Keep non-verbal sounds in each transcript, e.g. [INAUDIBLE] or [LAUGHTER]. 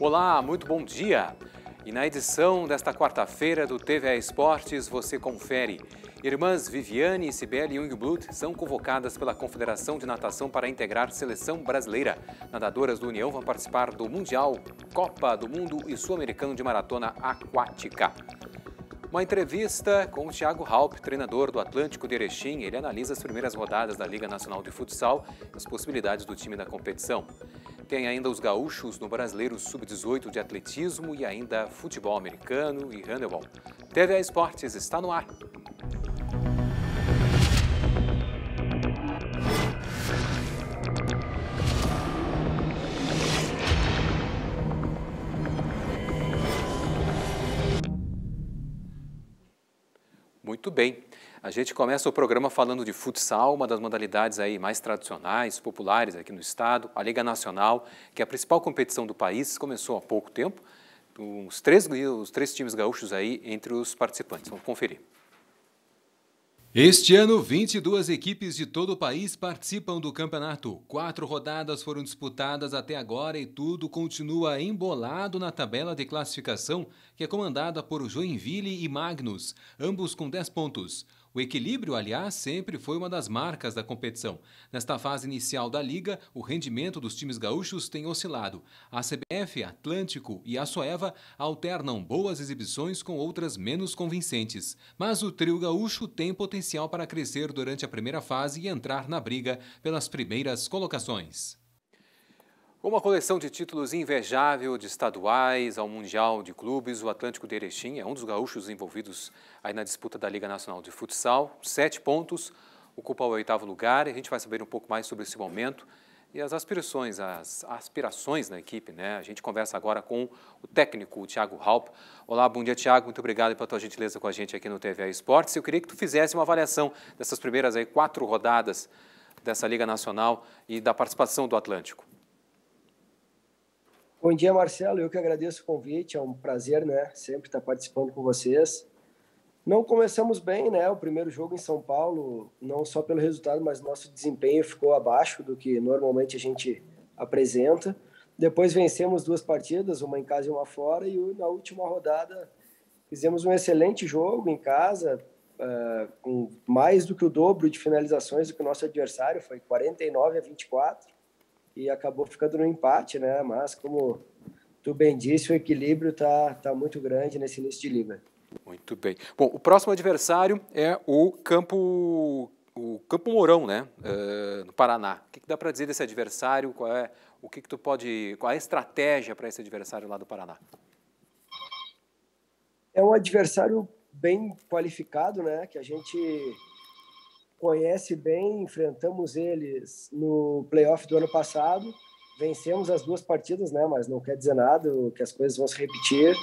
Olá, muito bom dia. E na edição desta quarta-feira do TVA Esportes você confere. Irmãs Viviane e Sibeli Jungblut são convocadas pela Confederação de Natação para integrar seleção brasileira. Nadadoras do União vão participar do Mundial, Copa do Mundo e Sul-Americano de Maratona Aquática. Uma entrevista com o Thiago Halp, treinador do Atlântico de Erechim. Ele analisa as primeiras rodadas da Liga Nacional de Futsal e as possibilidades do time da competição. Tem ainda os gaúchos no Brasileiro Sub-18 de atletismo e ainda futebol americano e handebol. TVA Esportes está no ar. Muito bem. A gente começa o programa falando de futsal, uma das modalidades aí mais tradicionais, populares aqui no estado, a Liga Nacional, que é a principal competição do país, começou há pouco tempo. Os três, os três times gaúchos aí entre os participantes. Vamos conferir. Este ano, 22 equipes de todo o país participam do campeonato. Quatro rodadas foram disputadas até agora e tudo continua embolado na tabela de classificação, que é comandada por Joinville e Magnus, ambos com 10 pontos. O equilíbrio, aliás, sempre foi uma das marcas da competição. Nesta fase inicial da liga, o rendimento dos times gaúchos tem oscilado. A CBF, Atlântico e a Soeva alternam boas exibições com outras menos convincentes. Mas o trio gaúcho tem potencial para crescer durante a primeira fase e entrar na briga pelas primeiras colocações uma coleção de títulos invejável de estaduais ao Mundial de Clubes, o Atlântico de Erechim é um dos gaúchos envolvidos aí na disputa da Liga Nacional de Futsal. Sete pontos, ocupa o oitavo lugar e a gente vai saber um pouco mais sobre esse momento e as aspirações, as aspirações na equipe, né? A gente conversa agora com o técnico, o Thiago Halp. Olá, bom dia, Thiago. Muito obrigado pela tua gentileza com a gente aqui no TVA Esportes. Eu queria que tu fizesse uma avaliação dessas primeiras aí quatro rodadas dessa Liga Nacional e da participação do Atlântico. Bom dia, Marcelo. Eu que agradeço o convite. É um prazer, né? Sempre estar participando com vocês. Não começamos bem, né? O primeiro jogo em São Paulo, não só pelo resultado, mas nosso desempenho ficou abaixo do que normalmente a gente apresenta. Depois vencemos duas partidas, uma em casa e uma fora, e na última rodada fizemos um excelente jogo em casa, eh, com mais do que o dobro de finalizações do que o nosso adversário, foi 49 a 24 e acabou ficando no empate, né? Mas como tu bem disse, o equilíbrio tá, tá muito grande nesse início de liga. Muito bem. Bom, o próximo adversário é o Campo o Campo Mourão, né, uh, no Paraná. O que, que dá para dizer desse adversário? Qual é o que, que tu pode? Qual é a estratégia para esse adversário lá do Paraná? É um adversário bem qualificado, né? Que a gente conhece bem, enfrentamos eles no playoff do ano passado, vencemos as duas partidas, né? Mas não quer dizer nada, que as coisas vão se repetir.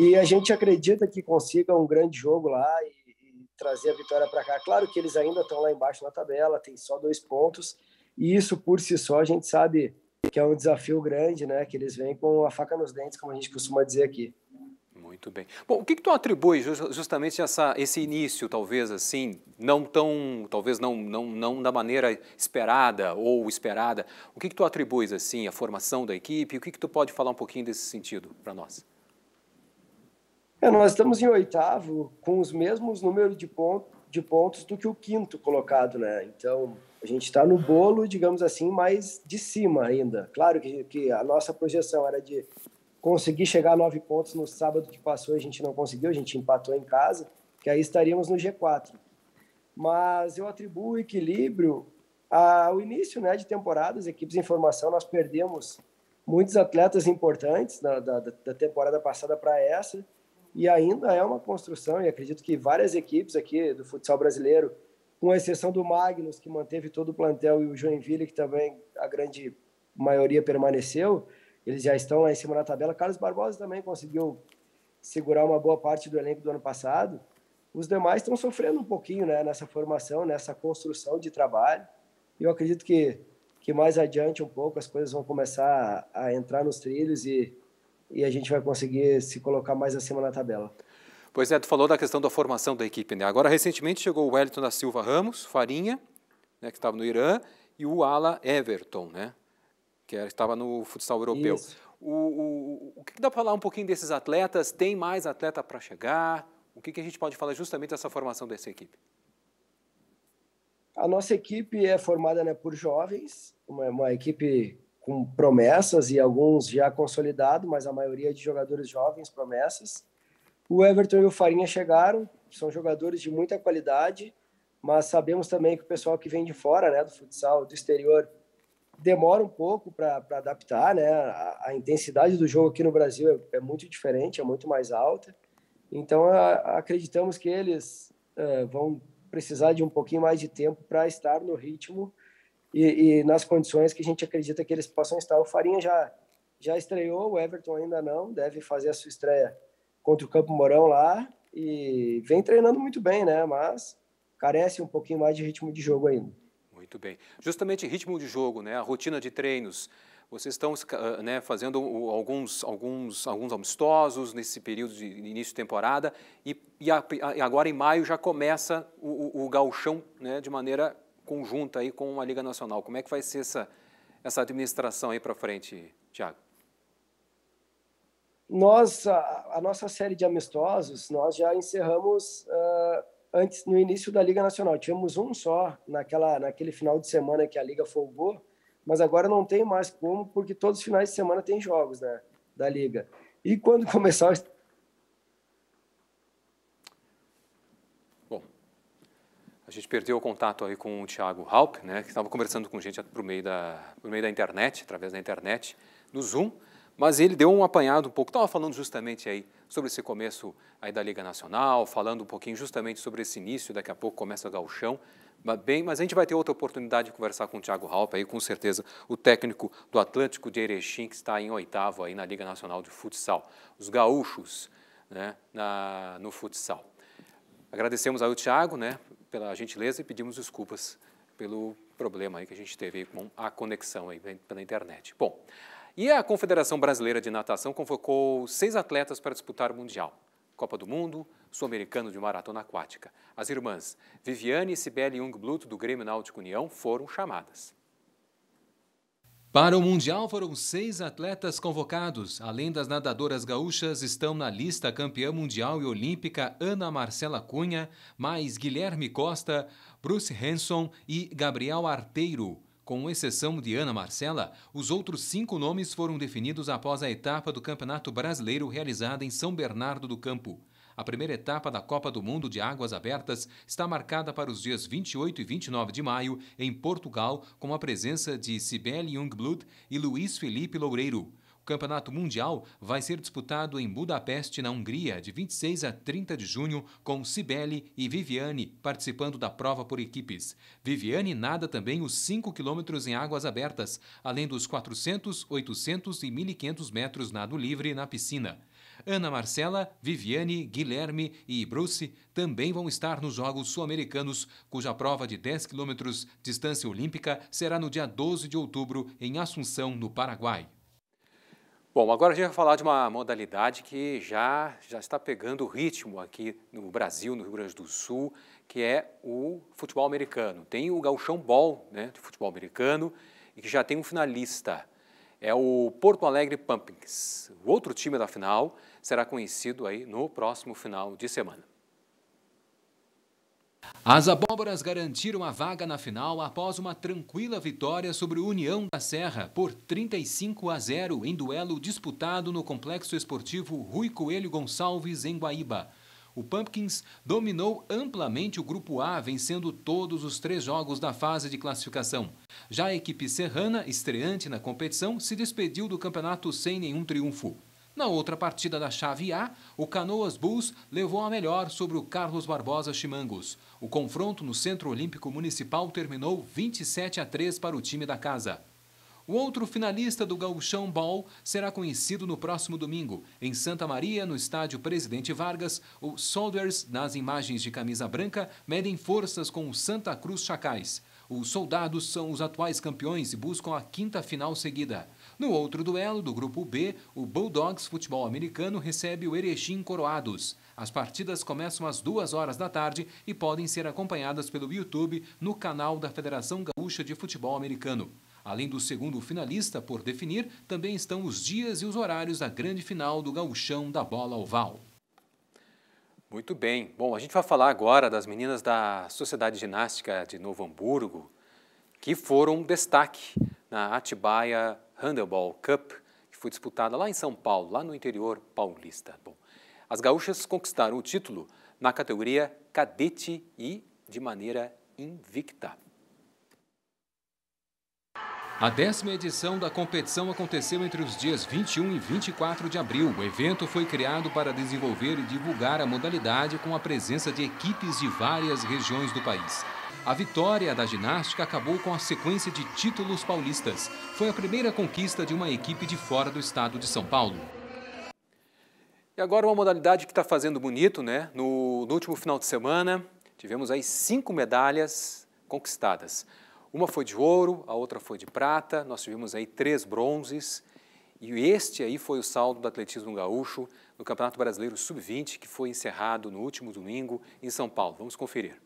E a gente acredita que consiga um grande jogo lá e, e trazer a vitória para cá. Claro que eles ainda estão lá embaixo na tabela, tem só dois pontos, e isso por si só a gente sabe que é um desafio grande, né? Que eles vêm com a faca nos dentes, como a gente costuma dizer aqui. Muito bem. Bom, o que, que tu atribui justamente essa, esse início, talvez assim, não tão, talvez não, não, não da maneira esperada ou esperada, o que, que tu atribuis assim, a formação da equipe, o que, que tu pode falar um pouquinho desse sentido para nós? É, nós estamos em oitavo com os mesmos números de, ponto, de pontos do que o quinto colocado, né? Então, a gente está no bolo, digamos assim, mais de cima ainda. Claro que, que a nossa projeção era de conseguir chegar a nove pontos no sábado que passou, a gente não conseguiu, a gente empatou em casa, que aí estaríamos no G4. Mas eu atribuo equilíbrio ao início né, de temporada, as equipes em formação, nós perdemos muitos atletas importantes da, da, da temporada passada para essa, e ainda é uma construção, e acredito que várias equipes aqui do futsal brasileiro, com exceção do Magnus, que manteve todo o plantel, e o Joinville, que também a grande maioria permaneceu, eles já estão lá em cima na tabela. Carlos Barbosa também conseguiu segurar uma boa parte do elenco do ano passado. Os demais estão sofrendo um pouquinho né, nessa formação, nessa construção de trabalho. E eu acredito que, que mais adiante um pouco as coisas vão começar a, a entrar nos trilhos e, e a gente vai conseguir se colocar mais acima na tabela. Pois é, tu falou da questão da formação da equipe, né? Agora, recentemente chegou o Wellington da Silva Ramos, Farinha, né, que estava no Irã, e o Ala Everton, né? que estava no futsal europeu. Isso. O, o, o que, dá para falar um pouquinho desses atletas? Tem mais atleta para chegar? O que, que a gente pode falar justamente dessa formação dessa equipe? A nossa equipe é formada né, por jovens, uma, uma equipe com promessas e alguns já consolidados, mas a maioria de jogadores jovens, promessas. O Everton e o Farinha chegaram, são jogadores de muita qualidade, mas sabemos também que o pessoal que vem de fora, né, do futsal, do exterior, demora um pouco para adaptar, né? A, a, intensidade do jogo aqui no Brasil é, é muito diferente, é muito mais alta. Então, a, acreditamos que eles uh, vão precisar de um pouquinho mais de tempo para estar no ritmo e, e, nas condições que a gente acredita que eles possam estar. O Farinha já, já estreou, o Everton ainda não, deve fazer a sua estreia contra o Campo Mourão lá e vem treinando muito bem, né? Mas carece um pouquinho mais de ritmo de jogo ainda. Muito bem. Justamente ritmo de jogo, né? a rotina de treinos. Vocês estão eh, né, fazendo alguns, alguns, alguns amistosos nesse período de início de temporada e, e, a, e agora em maio já começa o, o, o gauchão né, de maneira conjunta aí com a Liga Nacional. Como é que vai ser essa, essa administração aí para frente, Tiago? Nós, a, a, nossa série de amistosos, nós já encerramos uh antes no início da Liga Nacional. Tínhamos um só naquela, naquele final de semana que a Liga folgou, mas agora não tem mais como, porque todos os finais de semana tem jogos né, da Liga. E quando [LAUGHS] começar Bom, A gente perdeu o contato aí com o Thiago Halp, né, que estava conversando com gente por meio, da, por meio da internet, através da internet, no Zoom. Mas ele deu um apanhado um pouco, estava falando justamente aí sobre esse começo aí da Liga Nacional, falando um pouquinho justamente sobre esse início, daqui a pouco começa o gauchão. Mas, bem, mas a gente vai ter outra oportunidade de conversar com o Thiago Halp, aí com certeza o técnico do Atlântico de Erechim, que está em oitavo aí na Liga Nacional de Futsal. Os gaúchos né, na, no futsal. Agradecemos ao Thiago né, pela gentileza e pedimos desculpas pelo problema aí que a gente teve com a conexão aí pela internet. Bom, e a Confederação Brasileira de Natação convocou seis atletas para disputar o Mundial. Copa do Mundo, Sul-Americano de Maratona Aquática. As irmãs Viviane e Sibeli Jungblut, do Grêmio Náutico União, foram chamadas. Para o Mundial foram seis atletas convocados. Além das nadadoras gaúchas, estão na lista campeã mundial e olímpica Ana Marcela Cunha, mais Guilherme Costa, Bruce Henson e Gabriel Arteiro. Com exceção de Ana Marcela, os outros cinco nomes foram definidos após a etapa do Campeonato Brasileiro realizada em São Bernardo do Campo. A primeira etapa da Copa do Mundo de Águas Abertas está marcada para os dias 28 e 29 de maio, em Portugal, com a presença de Sibeli Youngblood e Luiz Felipe Loureiro. O Campeonato Mundial vai ser disputado em Budapeste, na Hungria, de 26 a 30 de junho, com Cibele e Viviane participando da prova por equipes. Viviane nada também os 5 quilômetros em águas abertas, além dos 400, 800 e 1.500 metros nado livre na piscina. Ana Marcela, Viviane, Guilherme e Bruce também vão estar nos Jogos Sul-Americanos, cuja prova de 10 quilômetros distância olímpica será no dia 12 de outubro em Assunção, no Paraguai. Bom, agora a gente vai falar de uma modalidade que já, já está pegando ritmo aqui no Brasil, no Rio Grande do Sul, que é o futebol americano. Tem o gauchão ball né, de futebol americano e que já tem um finalista. É o Porto Alegre Pumpkins. O outro time da final será conhecido aí no próximo final de semana. As abóboras garantiram a vaga na final após uma tranquila vitória sobre o União da Serra por 35 a 0 em duelo disputado no Complexo Esportivo Rui Coelho Gonçalves, em Guaíba. O Pumpkins dominou amplamente o Grupo A, vencendo todos os três jogos da fase de classificação. Já a equipe serrana, estreante na competição, se despediu do campeonato sem nenhum triunfo. Na outra partida da chave A, o Canoas Bulls levou a melhor sobre o Carlos Barbosa Chimangos. O confronto no Centro Olímpico Municipal terminou 27 a 3 para o time da casa. O outro finalista do Gauchão Ball será conhecido no próximo domingo, em Santa Maria, no estádio Presidente Vargas. O Soldiers, nas imagens de camisa branca, medem forças com o Santa Cruz Chacais. Os soldados são os atuais campeões e buscam a quinta final seguida. No outro duelo do grupo B, o Bulldogs Futebol Americano recebe o Erechim Coroados. As partidas começam às duas horas da tarde e podem ser acompanhadas pelo YouTube no canal da Federação Gaúcha de Futebol Americano. Além do segundo finalista por definir, também estão os dias e os horários da grande final do gauchão da bola oval. Muito bem. Bom, a gente vai falar agora das meninas da Sociedade Ginástica de Novo Hamburgo, que foram destaque na Atibaia Handebol Cup, que foi disputada lá em São Paulo, lá no interior paulista. Bom, as gaúchas conquistaram o título na categoria cadete e de maneira invicta. A décima edição da competição aconteceu entre os dias 21 e 24 de abril. O evento foi criado para desenvolver e divulgar a modalidade com a presença de equipes de várias regiões do país. A vitória da ginástica acabou com a sequência de títulos paulistas. Foi a primeira conquista de uma equipe de fora do estado de São Paulo. E agora uma modalidade que está fazendo bonito, né? No, no último final de semana, tivemos aí cinco medalhas conquistadas. Uma foi de ouro, a outra foi de prata, nós tivemos aí três bronzes. E este aí foi o saldo do atletismo gaúcho no Campeonato Brasileiro Sub-20, que foi encerrado no último domingo em São Paulo. Vamos conferir.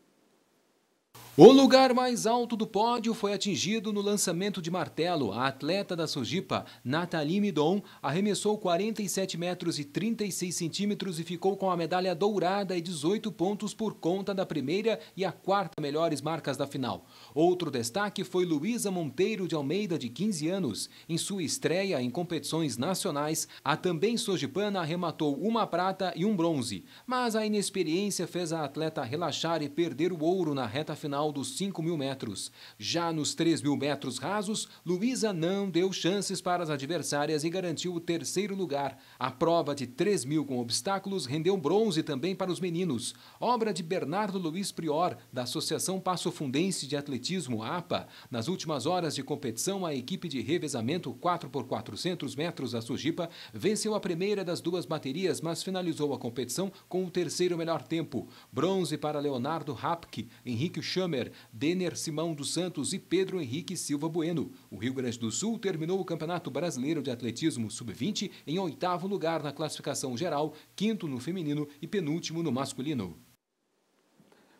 O lugar mais alto do pódio foi atingido no lançamento de martelo. A atleta da Sojipa, Nathalie Midon, arremessou 47 metros e 36 centímetros e ficou com a medalha dourada e 18 pontos por conta da primeira e a quarta melhores marcas da final. Outro destaque foi Luísa Monteiro de Almeida, de 15 anos. Em sua estreia em competições nacionais, a também sojipana arrematou uma prata e um bronze. Mas a inexperiência fez a atleta relaxar e perder o ouro na reta final final dos 5 mil metros. Já nos 3 mil metros rasos, Luísa não deu chances para as adversárias e garantiu o terceiro lugar. A prova de 3 mil com obstáculos rendeu bronze também para os meninos. Obra de Bernardo Luiz Prior, da Associação Passo Fundense de Atletismo, APA. Nas últimas horas de competição, a equipe de revezamento 4x400 metros da Sujipa venceu a primeira das duas baterias, mas finalizou a competição com o terceiro melhor tempo. Bronze para Leonardo Rapke, Henrique Chame Sommer, Denner Simão dos Santos e Pedro Henrique Silva Bueno. O Rio Grande do Sul terminou o Campeonato Brasileiro de Atletismo Sub-20 em oitavo lugar na classificação geral, quinto no feminino e penúltimo no masculino.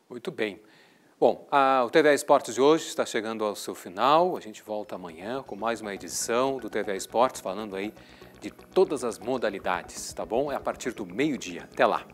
Muito bem. Bom, a, o TV Esportes de hoje está chegando ao seu final. A gente volta amanhã com mais uma edição do TV Esportes, falando aí de todas as modalidades, tá bom? É a partir do meio-dia. Até lá!